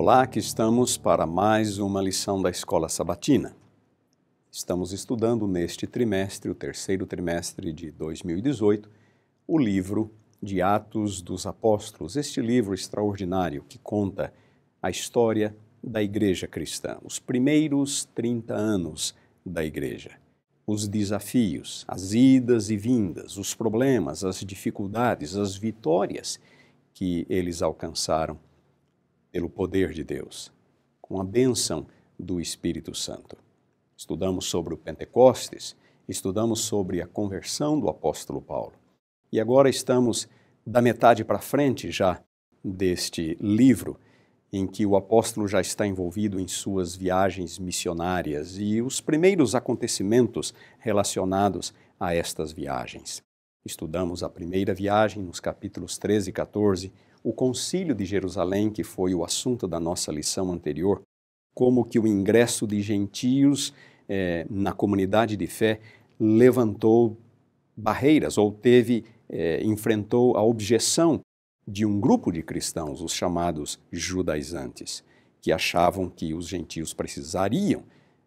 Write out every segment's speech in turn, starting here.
Olá, aqui estamos para mais uma lição da Escola Sabatina. Estamos estudando neste trimestre, o terceiro trimestre de 2018, o livro de Atos dos Apóstolos, este livro extraordinário que conta a história da Igreja Cristã, os primeiros 30 anos da Igreja os desafios, as idas e vindas, os problemas, as dificuldades, as vitórias que eles alcançaram pelo poder de Deus, com a bênção do Espírito Santo. Estudamos sobre o Pentecostes, estudamos sobre a conversão do apóstolo Paulo. E agora estamos da metade para frente já deste livro, em que o apóstolo já está envolvido em suas viagens missionárias e os primeiros acontecimentos relacionados a estas viagens. Estudamos a primeira viagem nos capítulos 13 e 14 o Concílio de Jerusalém, que foi o assunto da nossa lição anterior, como que o ingresso de gentios eh, na comunidade de fé levantou barreiras ou teve eh, enfrentou a objeção de um grupo de cristãos, os chamados judaizantes, que achavam que os gentios precisariam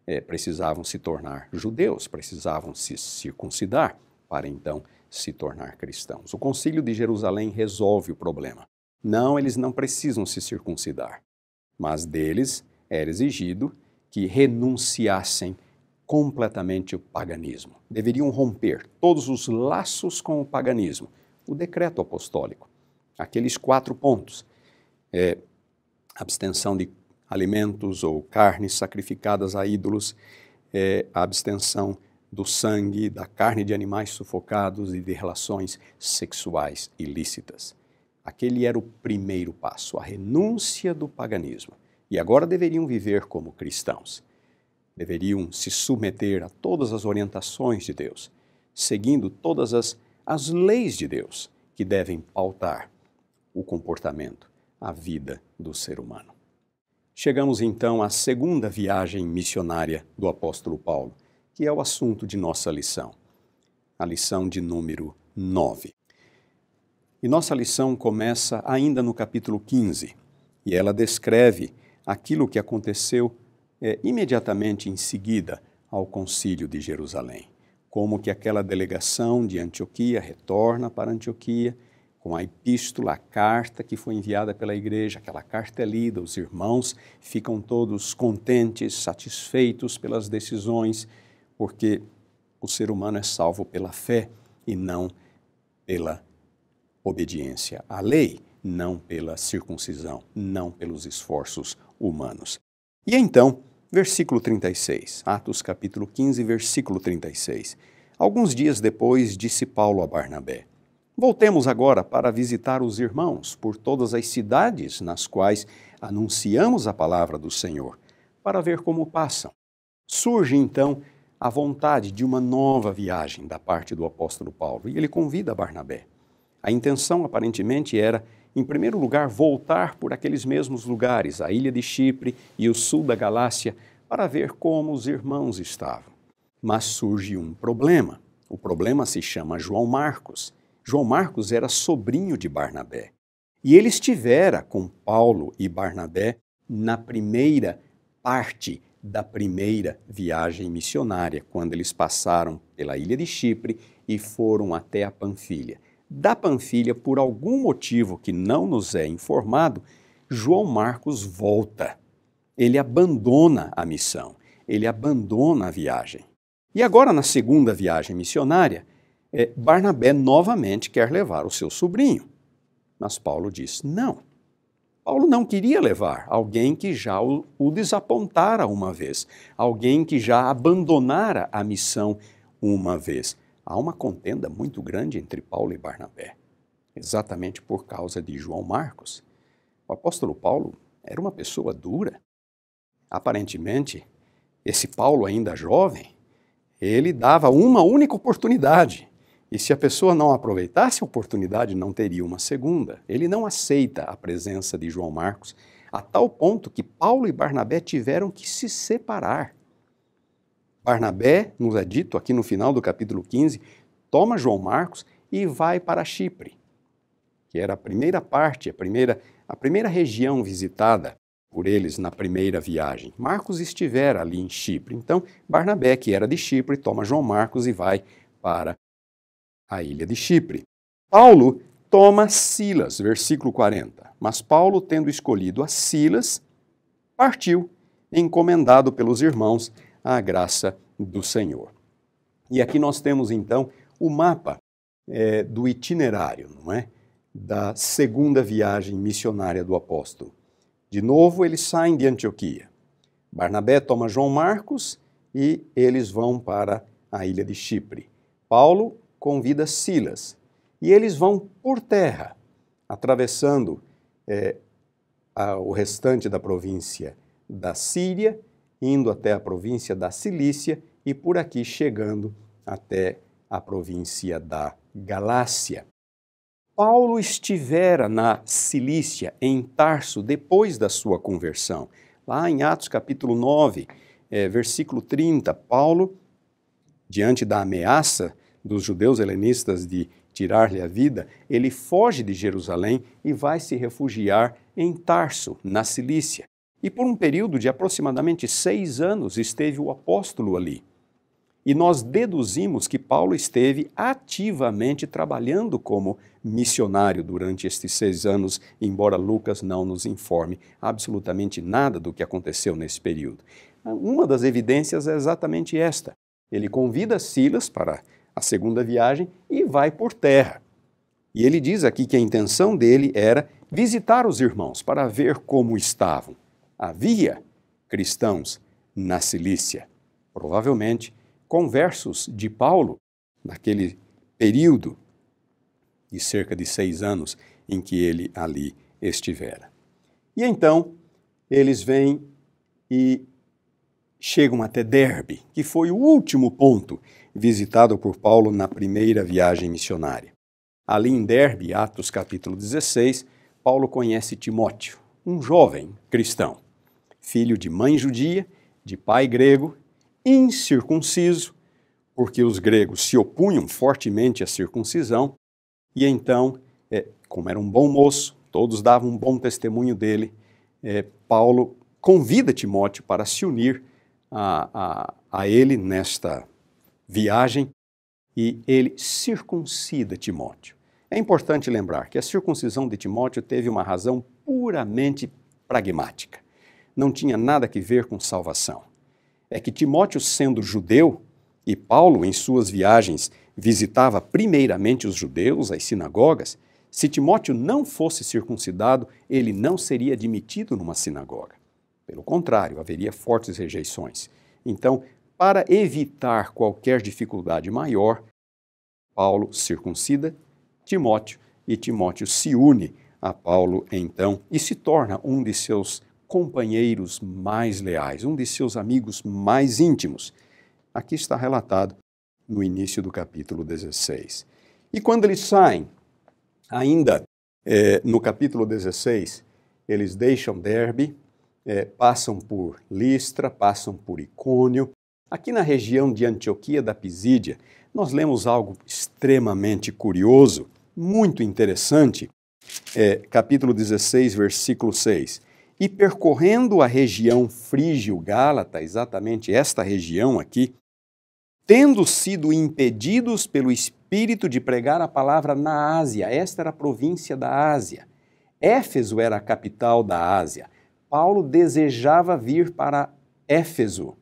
eh, precisavam se tornar judeus, precisavam se circuncidar para então se tornar cristãos. O Concílio de Jerusalém resolve o problema. Não, eles não precisam se circuncidar, mas deles era exigido que renunciassem completamente o paganismo. Deveriam romper todos os laços com o paganismo. O decreto apostólico, aqueles quatro pontos: é, abstenção de alimentos ou carnes sacrificadas a ídolos, é, abstenção do sangue, da carne de animais sufocados e de relações sexuais ilícitas. Aquele era o primeiro passo, a renúncia do paganismo. E agora deveriam viver como cristãos. Deveriam se submeter a todas as orientações de Deus, seguindo todas as, as leis de Deus que devem pautar o comportamento, a vida do ser humano. Chegamos então à segunda viagem missionária do apóstolo Paulo, que é o assunto de nossa lição, a lição de número 9. E nossa lição começa ainda no capítulo 15, e ela descreve aquilo que aconteceu é, imediatamente em seguida ao concílio de Jerusalém. Como que aquela delegação de Antioquia retorna para Antioquia com a epístola, a carta que foi enviada pela igreja, aquela carta é lida, os irmãos ficam todos contentes, satisfeitos pelas decisões, porque o ser humano é salvo pela fé e não pela obediência à lei, não pela circuncisão, não pelos esforços humanos. E então, versículo 36, Atos capítulo 15, versículo 36. Alguns dias depois, disse Paulo a Barnabé: Voltemos agora para visitar os irmãos por todas as cidades nas quais anunciamos a palavra do Senhor, para ver como passam. Surge então a vontade de uma nova viagem da parte do apóstolo Paulo e ele convida Barnabé. A intenção, aparentemente, era, em primeiro lugar, voltar por aqueles mesmos lugares, a ilha de Chipre e o sul da Galácia, para ver como os irmãos estavam. Mas surge um problema. O problema se chama João Marcos. João Marcos era sobrinho de Barnabé. E ele estivera com Paulo e Barnabé na primeira parte da primeira viagem missionária, quando eles passaram pela ilha de Chipre e foram até a Panfilha da Panfilha, por algum motivo que não nos é informado, João Marcos volta. Ele abandona a missão, ele abandona a viagem. E agora, na segunda viagem missionária, é, Barnabé novamente quer levar o seu sobrinho. Mas Paulo diz: não. Paulo não queria levar alguém que já o, o desapontara uma vez, alguém que já abandonara a missão uma vez há uma contenda muito grande entre Paulo e Barnabé, exatamente por causa de João Marcos. O apóstolo Paulo era uma pessoa dura. Aparentemente, esse Paulo, ainda jovem, ele dava uma única oportunidade. E se a pessoa não aproveitasse a oportunidade, não teria uma segunda. Ele não aceita a presença de João Marcos, a tal ponto que Paulo e Barnabé tiveram que se separar. Barnabé, nos é dito aqui no final do capítulo 15, toma João Marcos e vai para Chipre, que era a primeira parte, a primeira, a primeira região visitada por eles na primeira viagem. Marcos estivera ali em Chipre. Então, Barnabé, que era de Chipre, toma João Marcos e vai para a ilha de Chipre. Paulo toma Silas, versículo 40. Mas Paulo, tendo escolhido a Silas, partiu, encomendado pelos irmãos à graça do Senhor. E aqui nós temos então o mapa é, do itinerário, não é? Da segunda viagem missionária do apóstolo. De novo, eles saem de Antioquia. Barnabé toma João Marcos e eles vão para a ilha de Chipre. Paulo convida Silas e eles vão por terra, atravessando é, a, o restante da província da Síria indo até a província da Cilícia e por aqui chegando até a província da Galácia. Paulo estivera na Cilícia, em Tarso, depois da sua conversão. Lá em Atos capítulo 9, é, versículo 30, Paulo, diante da ameaça dos judeus helenistas de tirar-lhe a vida, ele foge de Jerusalém e vai se refugiar em Tarso, na Cilícia. E por um período de aproximadamente seis anos esteve o apóstolo ali. E nós deduzimos que Paulo esteve ativamente trabalhando como missionário durante estes seis anos, embora Lucas não nos informe absolutamente nada do que aconteceu nesse período. Uma das evidências é exatamente esta. Ele convida Silas para a segunda viagem e vai por terra. E ele diz aqui que a intenção dele era visitar os irmãos para ver como estavam havia cristãos na Cilícia, provavelmente conversos de Paulo naquele período de cerca de seis anos em que ele ali estivera. E então eles vêm e chegam até Derbe, que foi o último ponto visitado por Paulo na primeira viagem missionária. Ali em Derbe, Atos capítulo 16, Paulo conhece Timóteo, um jovem cristão filho de mãe judia, de pai grego, incircunciso, porque os gregos se opunham fortemente à circuncisão, e então, é, como era um bom moço, todos davam um bom testemunho dele, é, Paulo convida Timóteo para se unir a, a, a ele nesta viagem e ele circuncida Timóteo. É importante lembrar que a circuncisão de Timóteo teve uma razão puramente pragmática não tinha nada que ver com salvação. É que Timóteo, sendo judeu, e Paulo, em suas viagens, visitava primeiramente os judeus, as sinagogas, se Timóteo não fosse circuncidado, ele não seria admitido numa sinagoga. Pelo contrário, haveria fortes rejeições. Então, para evitar qualquer dificuldade maior, Paulo circuncida Timóteo e Timóteo se une a Paulo então e se torna um de seus companheiros mais leais, um de seus amigos mais íntimos. Aqui está relatado no início do capítulo 16. E quando eles saem, ainda é, no capítulo 16, eles deixam Derbe, é, passam por Listra, passam por Icônio. Aqui na região de Antioquia da Pisídia, nós lemos algo extremamente curioso, muito interessante. É, capítulo 16, versículo 6. E percorrendo a região frígio-gálata, exatamente esta região aqui, tendo sido impedidos pelo Espírito de pregar a palavra na Ásia, esta era a província da Ásia, Éfeso era a capital da Ásia, Paulo desejava vir para Éfeso.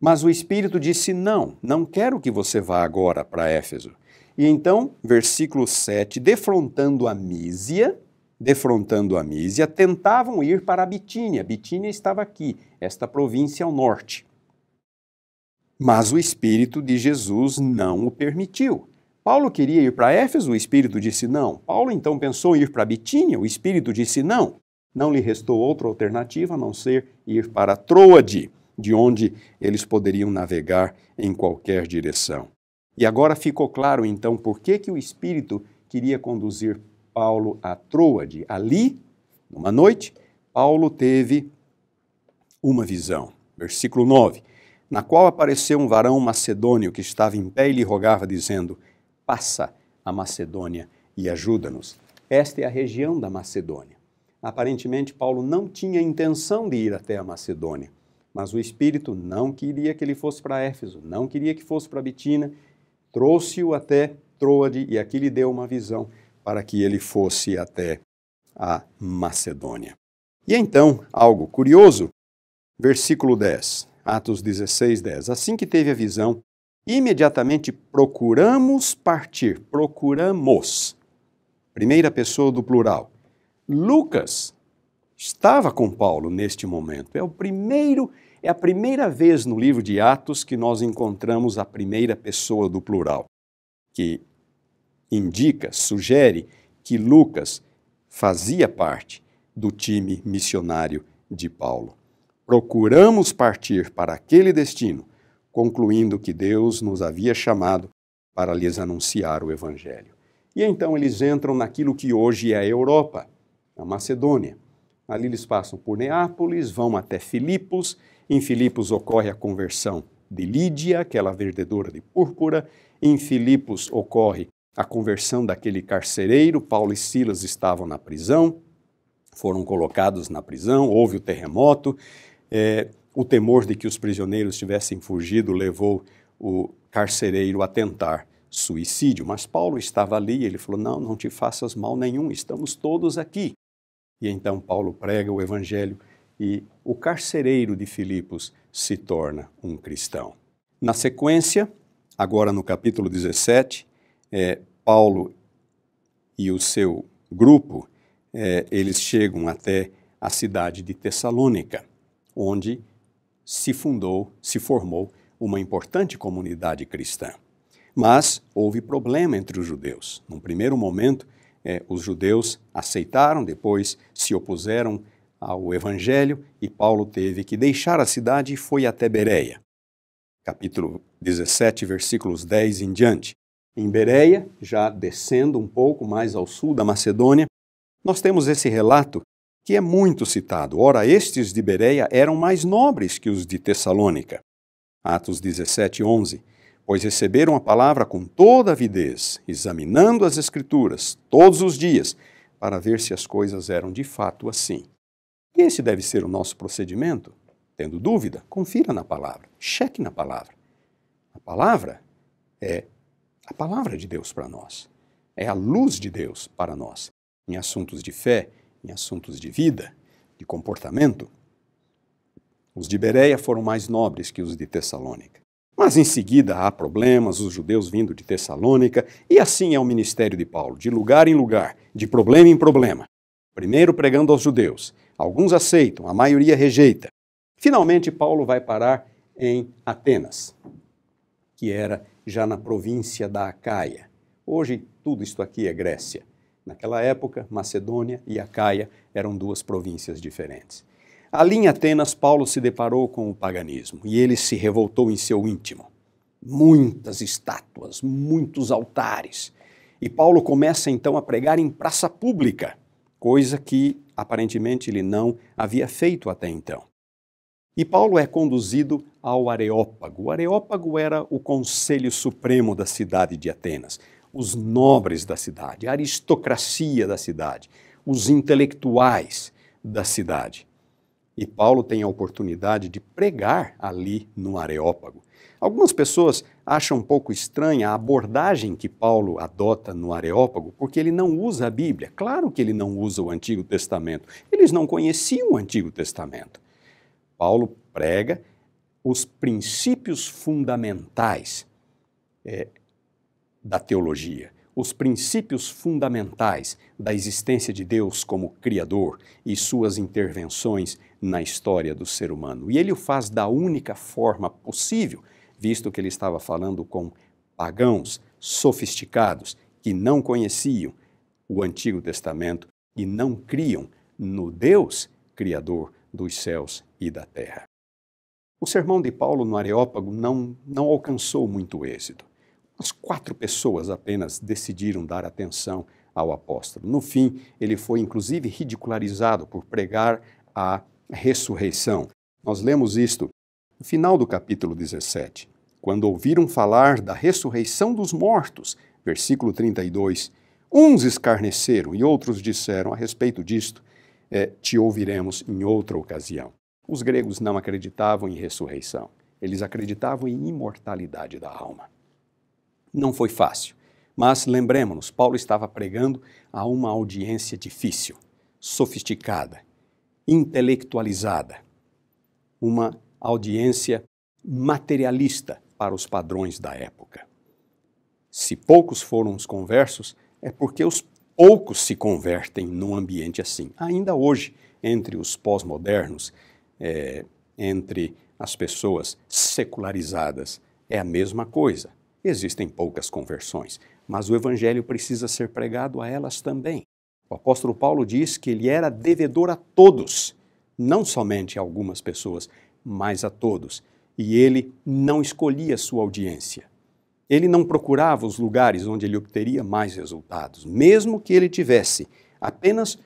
Mas o Espírito disse: Não, não quero que você vá agora para Éfeso. E então, versículo 7, defrontando a Mísia, defrontando a Mísia, tentavam ir para a Bitínia. Bitínia estava aqui, esta província ao norte. Mas o Espírito de Jesus não o permitiu. Paulo queria ir para Éfeso, o Espírito disse não. Paulo então pensou em ir para Bitínia, o Espírito disse não. Não lhe restou outra alternativa a não ser ir para Troade, de onde eles poderiam navegar em qualquer direção. E agora ficou claro então por que, que o Espírito queria conduzir Paulo a Troade. Ali, numa noite, Paulo teve uma visão. Versículo 9: Na qual apareceu um varão macedônio que estava em pé e lhe rogava, dizendo: Passa a Macedônia e ajuda-nos. Esta é a região da Macedônia. Aparentemente, Paulo não tinha intenção de ir até a Macedônia, mas o Espírito não queria que ele fosse para Éfeso, não queria que fosse para Bitina, trouxe-o até Troade e aqui lhe deu uma visão para que ele fosse até a Macedônia. E então, algo curioso, versículo 10, Atos 16, 10. Assim que teve a visão, imediatamente procuramos partir, procuramos. Primeira pessoa do plural. Lucas estava com Paulo neste momento. É o primeiro, é a primeira vez no livro de Atos que nós encontramos a primeira pessoa do plural, que indica, sugere que Lucas fazia parte do time missionário de Paulo. Procuramos partir para aquele destino, concluindo que Deus nos havia chamado para lhes anunciar o Evangelho. E então eles entram naquilo que hoje é a Europa, a Macedônia. Ali eles passam por Neápolis, vão até Filipos. Em Filipos ocorre a conversão de Lídia, aquela vendedora de púrpura. Em Filipos ocorre a conversão daquele carcereiro. Paulo e Silas estavam na prisão, foram colocados na prisão, houve o terremoto. É, o temor de que os prisioneiros tivessem fugido levou o carcereiro a tentar suicídio. Mas Paulo estava ali e ele falou: Não, não te faças mal nenhum, estamos todos aqui. E então Paulo prega o evangelho e o carcereiro de Filipos se torna um cristão. Na sequência, agora no capítulo 17, é, Paulo e o seu grupo, é, eles chegam até a cidade de Tessalônica, onde se fundou, se formou uma importante comunidade cristã. Mas houve problema entre os judeus. Num primeiro momento, é, os judeus aceitaram, depois se opuseram ao evangelho e Paulo teve que deixar a cidade e foi até Bereia. Capítulo 17, versículos 10 em diante. Em Bereia, já descendo um pouco mais ao sul da Macedônia, nós temos esse relato que é muito citado. Ora, estes de Bereia eram mais nobres que os de Tessalônica. Atos 17, 11. Pois receberam a palavra com toda avidez, examinando as Escrituras todos os dias, para ver se as coisas eram de fato assim. E esse deve ser o nosso procedimento. Tendo dúvida, confira na palavra, cheque na palavra. A palavra é a palavra de Deus para nós. É a luz de Deus para nós em assuntos de fé, em assuntos de vida, de comportamento. Os de Bereia foram mais nobres que os de Tessalônica. Mas em seguida há problemas, os judeus vindo de Tessalônica, e assim é o ministério de Paulo, de lugar em lugar, de problema em problema. Primeiro pregando aos judeus, alguns aceitam, a maioria rejeita. Finalmente, Paulo vai parar em Atenas, que era já na província da Acaia. Hoje, tudo isto aqui é Grécia. Naquela época, Macedônia e Acaia eram duas províncias diferentes. Ali em Atenas, Paulo se deparou com o paganismo e ele se revoltou em seu íntimo. Muitas estátuas, muitos altares. E Paulo começa então a pregar em praça pública, coisa que aparentemente ele não havia feito até então. E Paulo é conduzido ao Areópago. O Areópago era o conselho supremo da cidade de Atenas, os nobres da cidade, a aristocracia da cidade, os intelectuais da cidade. E Paulo tem a oportunidade de pregar ali no Areópago. Algumas pessoas acham um pouco estranha a abordagem que Paulo adota no Areópago, porque ele não usa a Bíblia. Claro que ele não usa o Antigo Testamento. Eles não conheciam o Antigo Testamento. Paulo prega os princípios fundamentais é, da teologia, os princípios fundamentais da existência de Deus como Criador e suas intervenções na história do ser humano. E ele o faz da única forma possível, visto que ele estava falando com pagãos sofisticados que não conheciam o Antigo Testamento e não criam no Deus Criador dos céus e da terra. O sermão de Paulo no Areópago não, não alcançou muito êxito. As quatro pessoas apenas decidiram dar atenção ao apóstolo. No fim, ele foi inclusive ridicularizado por pregar a ressurreição. Nós lemos isto no final do capítulo 17. Quando ouviram falar da ressurreição dos mortos, versículo 32, uns escarneceram e outros disseram a respeito disto, é, te ouviremos em outra ocasião. Os gregos não acreditavam em ressurreição, eles acreditavam em imortalidade da alma. Não foi fácil, mas lembremos-nos: Paulo estava pregando a uma audiência difícil, sofisticada, intelectualizada, uma audiência materialista para os padrões da época. Se poucos foram os conversos, é porque os poucos se convertem num ambiente assim. Ainda hoje, entre os pós-modernos, é, entre as pessoas secularizadas é a mesma coisa. Existem poucas conversões, mas o evangelho precisa ser pregado a elas também. O apóstolo Paulo diz que ele era devedor a todos, não somente a algumas pessoas, mas a todos. E ele não escolhia sua audiência. Ele não procurava os lugares onde ele obteria mais resultados, mesmo que ele tivesse apenas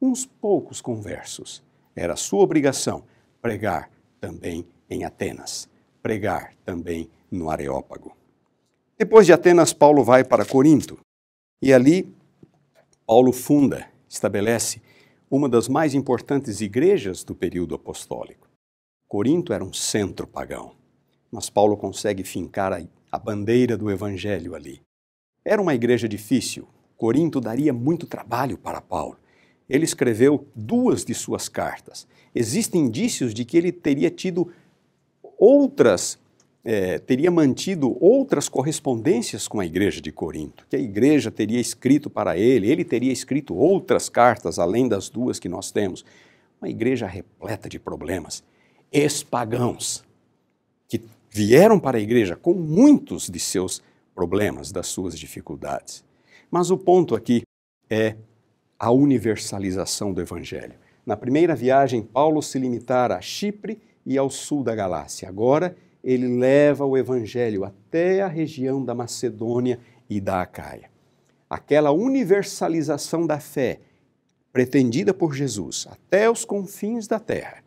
uns poucos conversos. Era sua obrigação pregar também em Atenas, pregar também no Areópago. Depois de Atenas, Paulo vai para Corinto e ali Paulo funda, estabelece uma das mais importantes igrejas do período apostólico. Corinto era um centro pagão, mas Paulo consegue fincar a, a bandeira do evangelho ali. Era uma igreja difícil, Corinto daria muito trabalho para Paulo ele escreveu duas de suas cartas. Existem indícios de que ele teria tido outras, é, teria mantido outras correspondências com a igreja de Corinto, que a igreja teria escrito para ele, ele teria escrito outras cartas além das duas que nós temos. Uma igreja repleta de problemas. Ex-pagãos que vieram para a igreja com muitos de seus problemas, das suas dificuldades. Mas o ponto aqui é a universalização do Evangelho. Na primeira viagem, Paulo se limitara a Chipre e ao sul da Galácia. Agora, ele leva o Evangelho até a região da Macedônia e da Acaia. Aquela universalização da fé pretendida por Jesus até os confins da terra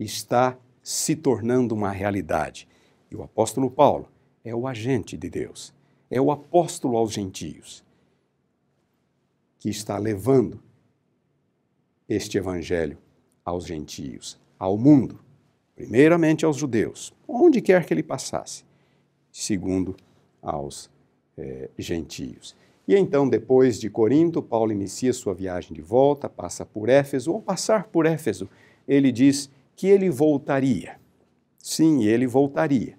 está se tornando uma realidade. E o apóstolo Paulo é o agente de Deus, é o apóstolo aos gentios que está levando este evangelho aos gentios, ao mundo, primeiramente aos judeus, onde quer que ele passasse, segundo aos é, gentios. E então, depois de Corinto, Paulo inicia sua viagem de volta, passa por Éfeso. Ao passar por Éfeso, ele diz que ele voltaria. Sim, ele voltaria.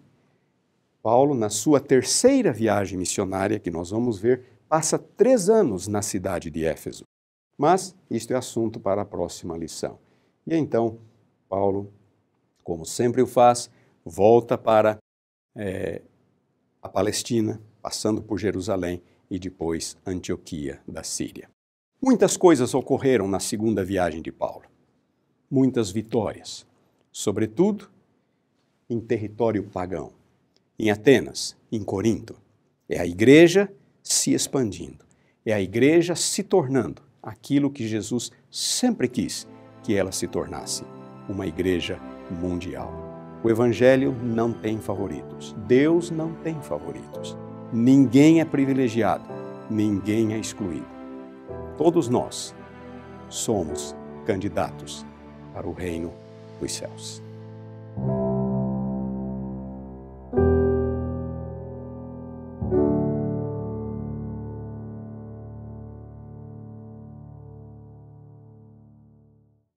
Paulo, na sua terceira viagem missionária, que nós vamos ver, passa três anos na cidade de Éfeso. Mas isto é assunto para a próxima lição. E então, Paulo, como sempre o faz, volta para é, a Palestina, passando por Jerusalém e depois Antioquia da Síria. Muitas coisas ocorreram na segunda viagem de Paulo, muitas vitórias, sobretudo em território pagão, em Atenas, em Corinto. É a igreja se expandindo. É a igreja se tornando aquilo que Jesus sempre quis que ela se tornasse uma igreja mundial. O Evangelho não tem favoritos. Deus não tem favoritos. Ninguém é privilegiado, ninguém é excluído. Todos nós somos candidatos para o reino dos céus.